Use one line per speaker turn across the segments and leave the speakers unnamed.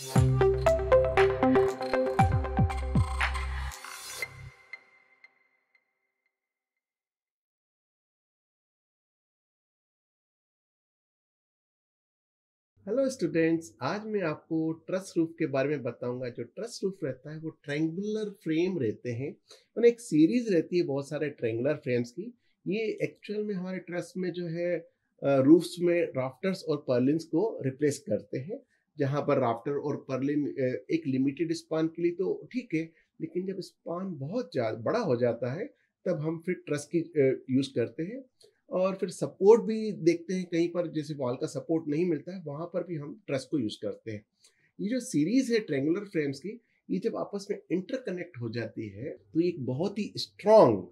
hello students आज मैं आपको ट्रस रूफ के बारे में बताऊंगा जो ट्रस रूफ रहता है वो ट्रैंगुलर फ्रेम रहते हैं और एक सीरीज रहती है बहुत सारे ट्रैंगुलर फ्रेम्स की ये एक्चुअल में हमारे ट्रस में जो है रूफ्स में राफ्टर्स और पर्लिन्स को रिप्लेस करते हैं जहाँ पर राफ्टर और परलिन एक लिमिटेड स्पान के लिए तो ठीक है लेकिन जब स्पान बहुत बड़ा हो जाता है तब हम फिर ट्रस की यूज़ करते हैं और फिर सपोर्ट भी देखते हैं कहीं पर जैसे वॉल का सपोर्ट नहीं मिलता है वहाँ पर भी हम ट्रस को यूज़ करते हैं ये जो सीरीज़ है ट्रेंगुलर फ्रेम्स की ये जब आपस में इंटरकनेक्ट हो जाती है तो एक बहुत ही स्ट्रॉन्ग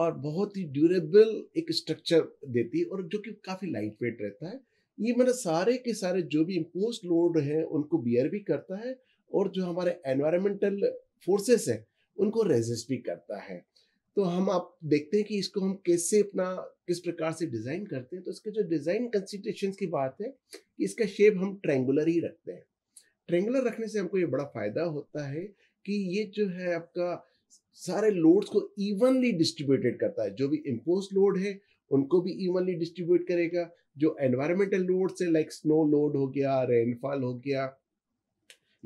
और बहुत ही ड्यूरेबल एक स्ट्रक्चर देती है और जो कि काफ़ी लाइट वेट रहता है ये मतलब सारे के सारे जो भी इम्पोज लोड हैं उनको बियर भी करता है और जो हमारे एनवायरमेंटल फोर्सेस हैं उनको रेजिस्ट भी करता है तो हम आप देखते हैं कि इसको हम कैसे अपना किस प्रकार से डिज़ाइन करते हैं तो इसके जो डिज़ाइन कंसिड्रेशन की बात है कि इसका शेप हम ट्रेंगुलर ही रखते हैं ट्रेंगुलर रखने से हमको ये बड़ा फ़ायदा होता है कि ये जो है आपका सारे लोड्स को इवनली डिस्ट्रीब्यूटेड करता है जो भी इम्पोज लोड है उनको भी इवनली डिस्ट्रीब्यूट करेगा जो एनवायरमेंटल लोड से लाइक स्नो लोड हो गया रेनफॉल हो गया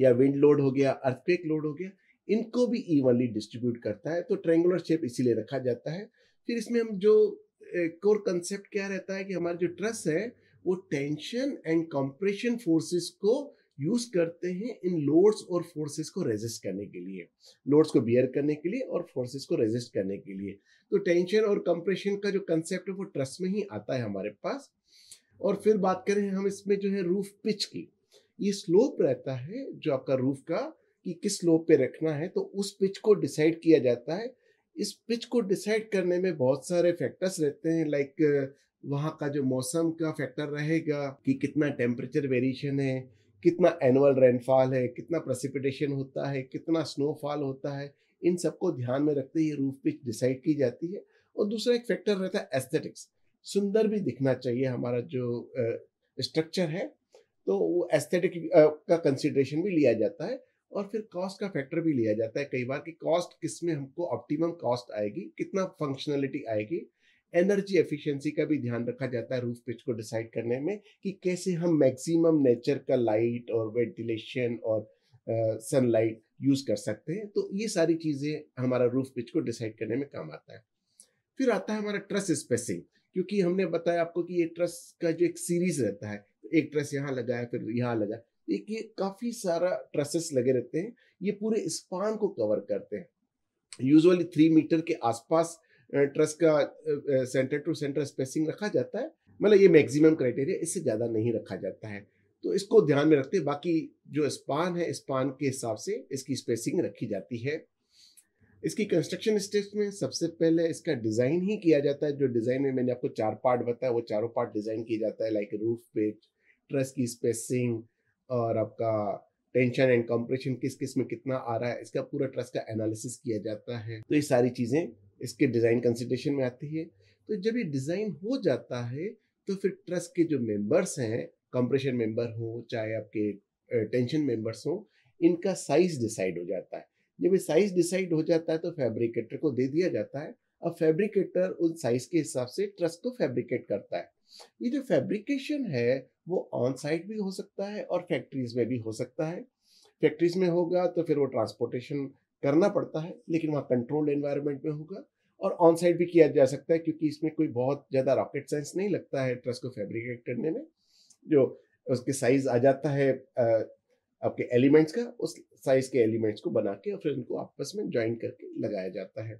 या विंड लोड हो गया अर्थक्वेक लोड हो गया इनको भी इवनली डिस्ट्रीब्यूट करता है तो ट्रेंगुलर शेप इसीलिए रखा जाता है फिर इसमें हम जो कोर कंसेप्ट क्या रहता है कि हमारा जो ट्रस है वो टेंशन एंड कंप्रेशन फोर्सेस को यूज करते हैं इन लोड्स और फोर्सेस को रेजिस्ट करने के लिए लोड्स को बियर करने के लिए और फोर्सेस को रेजिस्ट करने के लिए तो टेंशन और कंप्रेशन का जो कंसेप्ट है वो ट्रस्ट में ही आता है हमारे पास और फिर बात करें हम इसमें जो है रूफ पिच की ये स्लोप रहता है जो आपका रूफ का कि किस स्लोप पे रखना है तो उस पिच को डिसाइड किया जाता है इस पिच को डिसाइड करने में बहुत सारे फैक्टर्स रहते हैं लाइक वहाँ का जो मौसम का फैक्टर रहेगा कि कितना टेम्परेचर वेरिएशन है कितना एनुअल रेनफॉल है कितना प्रसिपिटेशन होता है कितना स्नोफॉल होता है इन सबको ध्यान में रखते ही रूफ पिच डिसाइड की जाती है और दूसरा एक फैक्टर रहता है एस्थेटिक्स सुंदर भी दिखना चाहिए हमारा जो स्ट्रक्चर है तो वो एस्थेटिक का कंसिडरेशन भी लिया जाता है और फिर कॉस्ट का फैक्टर भी लिया जाता है कई बार कि कॉस्ट किस में हमको ऑप्टिमम कॉस्ट आएगी कितना फंक्शनलिटी आएगी एनर्जी एफिशिएंसी का भी ध्यान रखा जाता है रूफ पिच को डिसाइड करने में कि कैसे हम मैक्सिमम नेचर का लाइट और वेंटिलेशन और सनलाइट uh, यूज कर सकते हैं तो ये सारी चीज़ें हमारा रूफ पिच को डिसाइड करने में काम आता है फिर आता है हमारा ट्रस स्पेसिंग क्योंकि हमने बताया आपको कि ये ट्रस का जो एक सीरीज रहता है एक ट्रस यहाँ लगाया फिर यहाँ लगा एक ये काफ़ी सारा ट्रसेस लगे रहते हैं ये पूरे स्पान को कवर करते हैं यूजुअली थ्री मीटर के आसपास ट्रस्ट का सेंटर टू सेंटर स्पेसिंग रखा जाता है मतलब ये मैक्सिमम क्राइटेरिया इससे ज़्यादा नहीं रखा जाता है तो इसको ध्यान में रखते बाकी जो स्पान है स्पान के हिसाब से इसकी स्पेसिंग रखी जाती है इसकी कंस्ट्रक्शन स्टेप में सबसे पहले इसका डिज़ाइन ही किया जाता है जो डिज़ाइन में मैंने आपको चार पार्ट बताया वो चारों पार्ट डिज़ाइन किया जाता है लाइक रूफ पे ट्रस की स्पेसिंग और आपका टेंशन एंड कंप्रेशन किस किस में कितना आ रहा है इसका पूरा ट्रस्ट का एनालिसिस किया जाता है तो ये सारी चीज़ें इसके डिज़ाइन कंसिडरेशन में आती है तो जब ये डिज़ाइन हो जाता है तो फिर ट्रस्ट के जो मेंबर्स हैं कंप्रेशन मेंबर हो चाहे आपके टेंशन मेंबर्स हों इनका साइज डिसाइड हो जाता है जब ये साइज डिसाइड हो जाता है तो फैब्रिकेटर को दे दिया जाता है अब फैब्रिकेटर उन साइज के हिसाब से ट्रस्ट को फैब्रिकेट करता है ये जो फैब्रिकेशन है वो ऑन साइट भी हो सकता है और फैक्ट्रीज में भी हो सकता है फैक्ट्रीज में होगा तो फिर वो ट्रांसपोर्टेशन करना पड़ता है लेकिन वहाँ कंट्रोल एनवायरनमेंट में होगा और ऑन साइड भी किया जा सकता है क्योंकि इसमें कोई बहुत ज़्यादा रॉकेट साइंस नहीं लगता है ट्रस को फैब्रिकेट करने में जो उसके साइज आ जाता है आपके एलिमेंट्स का उस साइज के एलिमेंट्स को बना के और फिर उनको आपस में ज्वाइन करके लगाया जाता है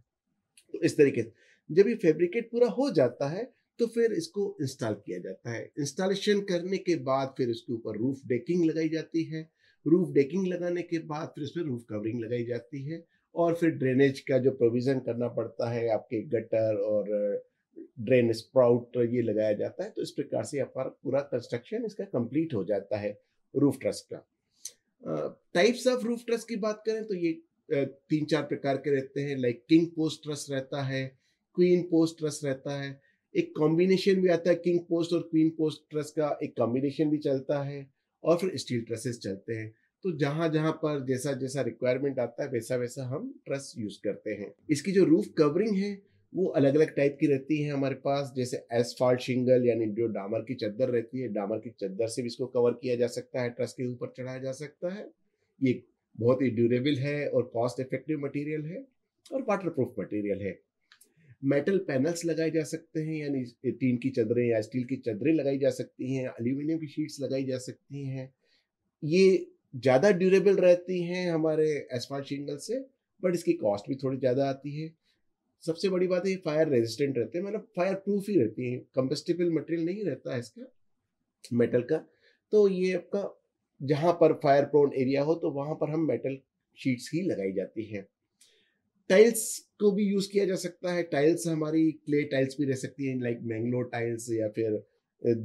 तो इस तरीके से जब ये फैब्रिकेट पूरा हो जाता है तो फिर इसको इंस्टॉल किया जाता है इंस्टॉलेशन करने के बाद फिर इसके ऊपर रूफ डेकिंग लगाई जाती है रूफ डेकिंग लगाने के बाद फिर उसमें रूफ कवरिंग लगाई जाती है और फिर ड्रेनेज का जो प्रोविज़न करना पड़ता है आपके गटर और ड्रेन स्प्राउट ये लगाया जाता है तो इस प्रकार से आपका पूरा कंस्ट्रक्शन इसका कंप्लीट हो जाता है रूफ ट्रस का टाइप्स ऑफ रूफ ट्रस की बात करें तो ये तीन चार प्रकार के रहते हैं लाइक किंग पोस्ट ट्रस रहता है क्वीन पोस्ट ट्रस रहता है एक कॉम्बिनेशन भी आता है किंग पोस्ट और क्वीन पोस्ट ट्रस का एक कॉम्बिनेशन भी चलता है और फिर स्टील ट्रसेस चलते हैं तो जहाँ जहाँ पर जैसा जैसा रिक्वायरमेंट आता है वैसा वैसा हम ट्रस यूज़ करते हैं इसकी जो रूफ कवरिंग है वो अलग अलग टाइप की रहती है हमारे पास जैसे एसफॉल्ट शिंगल यानी जो डामर की चद्दर रहती है डामर की चद्दर से भी इसको कवर किया जा सकता है ट्रस के ऊपर चढ़ाया जा सकता है ये बहुत ही ड्यूरेबल है और कॉस्ट इफेक्टिव मटेरियल है और वाटर प्रूफ मटेरियल है मेटल पैनल्स लगाए जा सकते हैं यानी टीन की चदरें या स्टील की चदरें लगाई जा सकती हैं एल्यूमिनियम की शीट्स लगाई जा सकती हैं ये ज़्यादा ड्यूरेबल रहती हैं हमारे एसफाल्ट शिंगल से बट इसकी कॉस्ट भी थोड़ी ज़्यादा आती है सबसे बड़ी बात है फायर रेजिस्टेंट रहते हैं मतलब फायर प्रूफ ही रहती है कंबस्टेबल मटेरियल नहीं रहता है इसका मेटल का तो ये आपका जहाँ पर फायर प्रोन एरिया हो तो वहाँ पर हम मेटल शीट्स ही लगाई जाती हैं टाइल्स को भी यूज किया जा सकता है टाइल्स हमारी क्ले टाइल्स भी रह सकती हैं लाइक मैंगलोर टाइल्स या फिर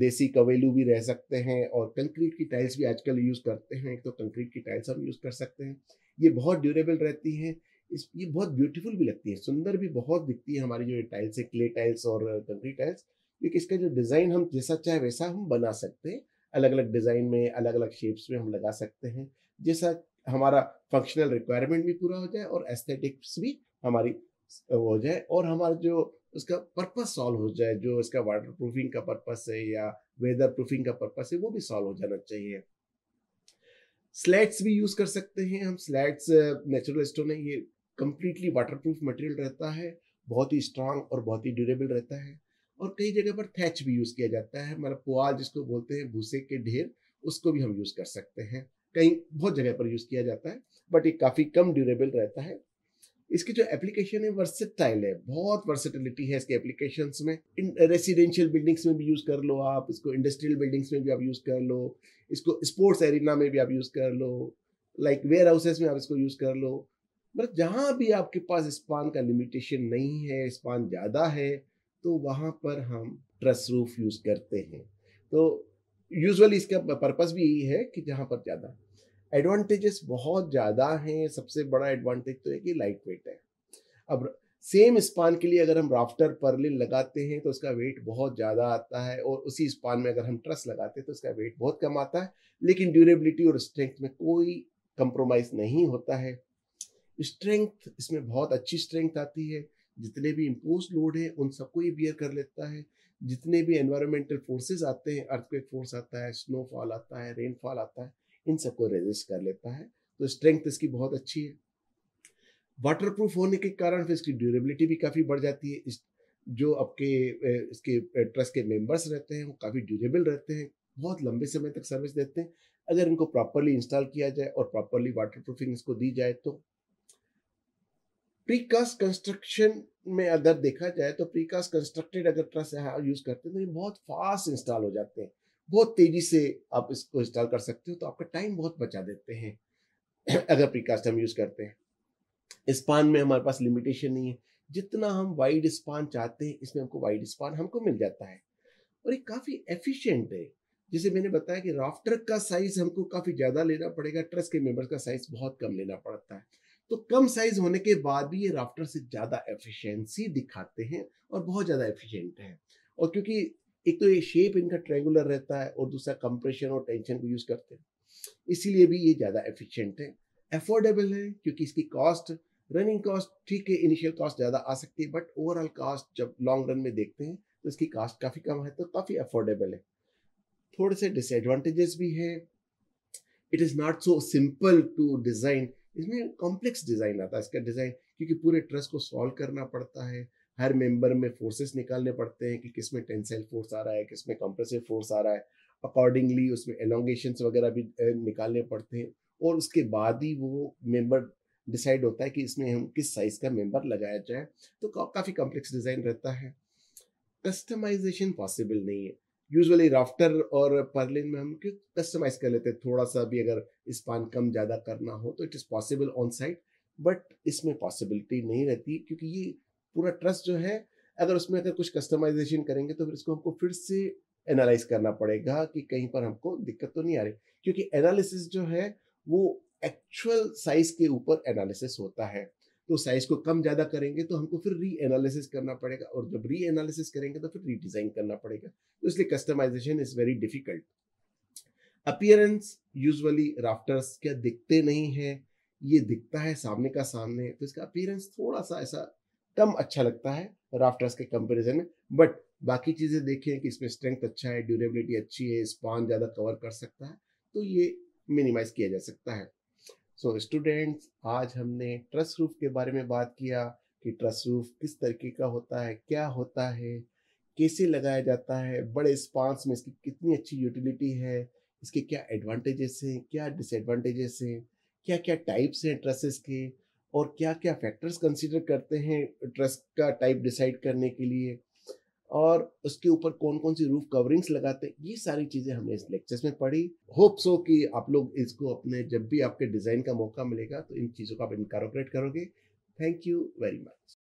देसी कवेलू भी रह सकते हैं और कंक्रीट की टाइल्स भी आजकल यूज़ करते हैं एक तो कंक्रीट की टाइल्स हम यूज़ कर सकते हैं ये बहुत ड्यूरेबल रहती हैं इस ये बहुत ब्यूटीफुल भी लगती है सुंदर भी बहुत दिखती है हमारी जो ये टाइल्स है क्ले टाइल्स और कंक्रीट टाइल्स क्योंकि इसका जो डिज़ाइन हम जैसा चाहे वैसा हम बना सकते हैं अलग अलग डिज़ाइन में अलग अलग शेप्स में हम लगा सकते हैं जैसा हमारा फंक्शनल रिक्वायरमेंट भी पूरा हो जाए और एस्थेटिक्स भी हमारी हो जाए और हमारा जो उसका पर्पस सॉल्व हो जाए जो इसका वाटर प्रूफिंग का पर्पस है या वेदर प्रूफिंग का पर्पस है वो भी सॉल्व हो जाना चाहिए स्लैट्स भी यूज कर सकते हैं हम स्लैट्स नेचुरल स्टोन है ये कंप्लीटली वाटर प्रूफ मटेरियल रहता है बहुत ही स्ट्रांग और बहुत ही ड्यूरेबल रहता है और कई जगह पर थैच भी यूज किया जाता है मतलब पुआल जिसको बोलते हैं भूसे के ढेर उसको भी हम यूज कर सकते हैं कहीं बहुत जगह पर यूज़ किया जाता है बट ये काफ़ी कम ड्यूरेबल रहता है इसकी जो एप्लीकेशन है वर्सेटाइल है बहुत वर्सेटिलिटी है इसके एप्लीकेशन में रेसिडेंशियल बिल्डिंग्स में भी यूज़ कर लो आप इसको इंडस्ट्रियल बिल्डिंग्स में भी आप यूज़ कर लो इसको स्पोर्ट्स एरिना में भी आप यूज़ कर लो लाइक वेयर हाउसेस में आप इसको यूज़ कर लो मतलब जहाँ भी आपके पास स्पान का लिमिटेशन नहीं है स्पान ज़्यादा है तो वहाँ पर हम ट्रस रूफ यूज़ करते हैं तो यूजुअली इसका पर्पज़ भी यही है कि जहाँ पर ज़्यादा एडवांटेजेस बहुत ज़्यादा हैं सबसे बड़ा एडवांटेज तो है कि लाइट वेट है अब सेम स्पान के लिए अगर हम राफ्टर परलिन लगाते हैं तो उसका वेट बहुत ज़्यादा आता है और उसी स्पान में अगर हम ट्रस लगाते हैं तो उसका वेट बहुत कम आता है लेकिन ड्यूरेबिलिटी और स्ट्रेंथ में कोई कंप्रोमाइज़ नहीं होता है स्ट्रेंथ इसमें बहुत अच्छी स्ट्रेंथ आती है जितने भी इम्पोज लोड हैं उन सबको ये बियर कर लेता है जितने भी एनवायरमेंटल फोर्सेज आते हैं अर्थक्वेक फोर्स आता है स्नोफॉल आता है रेनफॉल आता है इन सबको रेजिस्ट कर लेता है तो स्ट्रेंथ इसकी बहुत अच्छी है वाटर प्रूफ होने के कारण फिर इसकी ड्यूरेबिलिटी भी काफ़ी बढ़ जाती है इस जो आपके इसके ट्रस्ट के मेंबर्स रहते हैं वो काफ़ी ड्यूरेबल रहते हैं बहुत लंबे समय तक सर्विस देते हैं अगर इनको प्रॉपरली इंस्टॉल किया जाए और प्रॉपरली वाटर प्रूफिंग इसको दी जाए तो प्रीकास्ट कंस्ट्रक्शन में अगर देखा जाए तो प्रीकास्ट कंस्ट्रक्टेड अगर ट्रस यूज हाँ, करते हैं तो ये बहुत फास्ट इंस्टॉल हो जाते हैं बहुत तेजी से आप इसको इंस्टॉल कर सकते हो तो आपका टाइम बहुत बचा देते हैं अगर प्रीकास्ट हम यूज करते हैं स्पान में हमारे पास लिमिटेशन नहीं है जितना हम वाइड स्पान चाहते हैं इसमें हमको वाइड स्पान हमको मिल जाता है और ये काफ़ी एफिशिएंट है जैसे मैंने बताया कि राफ्टर का साइज हमको काफ़ी ज़्यादा लेना पड़ेगा ट्रस के मेंबर्स का साइज बहुत कम लेना पड़ता है तो कम साइज होने के बाद भी ये राफ्टर से ज़्यादा एफिशिएंसी दिखाते हैं और बहुत ज़्यादा एफिशिएंट है और क्योंकि एक तो ये शेप इनका ट्रेंगुलर रहता है और दूसरा कंप्रेशन और टेंशन को यूज़ करते हैं इसीलिए भी ये ज़्यादा एफिशिएंट है एफोर्डेबल है क्योंकि इसकी कॉस्ट रनिंग कॉस्ट ठीक है इनिशियल कॉस्ट ज़्यादा आ सकती है बट ओवरऑल कॉस्ट जब लॉन्ग रन में देखते हैं तो इसकी कास्ट काफ़ी कम है तो काफ़ी अफोर्डेबल है थोड़े से डिसएडवांटेजेस भी है it is not so simple to design इसमें कॉम्प्लेक्स डिज़ाइन आता है इसका डिज़ाइन क्योंकि पूरे ट्रस को सॉल्व करना पड़ता है हर मेंबर में फोर्सेस निकालने पड़ते हैं कि किस में टेंसाइल फोर्स आ रहा है किस में कंप्रेसिव फोर्स आ रहा है अकॉर्डिंगली उसमें एलोंगेशन वगैरह भी निकालने पड़ते हैं और उसके बाद ही वो मेंबर डिसाइड होता है कि इसमें हम किस साइज़ का मेंबर लगाया जाए तो का, काफ़ी कॉम्प्लेक्स डिज़ाइन रहता है कस्टमाइजेशन पॉसिबल नहीं है यूजली राफ्टर और पर्लिन में हम कस्टमाइज कर लेते हैं थोड़ा सा भी अगर स्पान कम ज़्यादा करना हो तो it is possible on site but इसमें पॉसिबिलिटी नहीं रहती क्योंकि ये पूरा ट्रस्ट जो है अगर उसमें अगर कुछ कस्टमाइजेशन करेंगे तो फिर इसको हमको फिर से एनालाइज करना पड़ेगा कि कहीं पर हमको दिक्कत तो नहीं आ रही क्योंकि एनालिसिस जो है वो एक्चुअल साइज के ऊपर एनालिसिस होता है तो साइज को कम ज़्यादा करेंगे तो हमको फिर री एनालिसिस करना पड़ेगा और जब री एनालिसिस करेंगे तो फिर रीडिज़ाइन करना पड़ेगा तो इसलिए customization is very difficult appearance usually rafters क्या दिखते नहीं है ये दिखता है सामने का सामने तो इसका अपियरेंस थोड़ा सा ऐसा कम अच्छा लगता है राफ्टर्स के कंपेरिजन में बट बाकी चीज़ें देखें कि इसमें स्ट्रेंथ अच्छा है ड्यूरेबिलिटी अच्छी है स्पॉन ज़्यादा कवर कर सकता है तो ये मिनिमाइज किया जा सकता है सो so, स्टूडेंट्स आज हमने ट्रस रूफ के बारे में बात किया कि ट्रस रूफ किस तरीके का होता है क्या होता है कैसे लगाया जाता है बड़े स्पांस में इसकी कितनी अच्छी यूटिलिटी है इसके क्या एडवांटेजेस हैं क्या डिसएडवांटेजेस हैं क्या क्या टाइप्स हैं ट्रसेस के और क्या क्या फैक्टर्स कंसिडर करते हैं ट्रस्ट का टाइप डिसाइड करने के लिए और उसके ऊपर कौन कौन सी रूफ कवरिंग्स लगाते हैं ये सारी चीज़ें हमने इस लेक्चर्स में पढ़ी होप्स हो कि आप लोग इसको अपने जब भी आपके डिज़ाइन का मौका मिलेगा तो इन चीज़ों को आप इनकारोपरेट करोगे थैंक यू वेरी मच